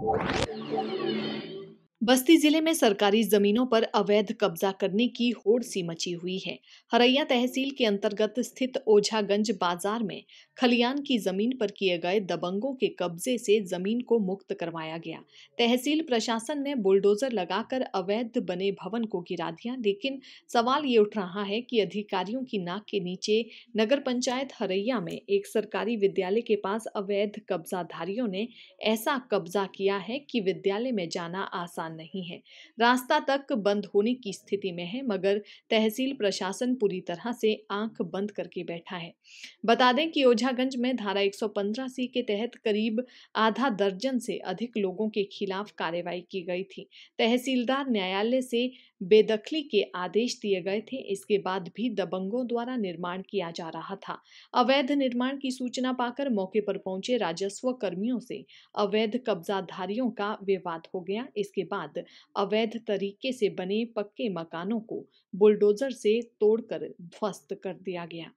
Thank you. बस्ती जिले में सरकारी जमीनों पर अवैध कब्जा करने की होड़ सी मची हुई है हरैया तहसील के अंतर्गत स्थित ओझागंज बाजार में खलियान की जमीन पर किए गए दबंगों के कब्जे से जमीन को मुक्त करवाया गया तहसील प्रशासन ने बुलडोजर लगाकर अवैध बने भवन को गिरा दिया लेकिन सवाल ये उठ रहा है कि अधिकारियों की नाक के नीचे नगर पंचायत हरैया में एक सरकारी विद्यालय के पास अवैध कब्जाधारियों ने ऐसा कब्जा किया है कि विद्यालय में जाना आसान आसान नहीं है रास्ता तक बंद होने की स्थिति में है मगर तहसील प्रशासन पूरी तरह से आंख बंद करके बैठा है बता दें कि ओझागंज में धारा 115 सी के तहत करीब आधा दर्जन से अधिक लोगों के खिलाफ कार्रवाई की गई थी तहसीलदार न्यायालय से बेदखली के आदेश दिए गए थे इसके बाद भी दबंगों द्वारा निर्माण किया जा रहा था अवैध निर्माण की सूचना पाकर मौके पर पहुंचे राजस्व कर्मियों से अवैध कब्जाधारियों का विवाद हो गया इसके बाद बाद अवैध तरीके से बने पक्के मकानों को बुलडोजर से तोड़कर ध्वस्त कर दिया गया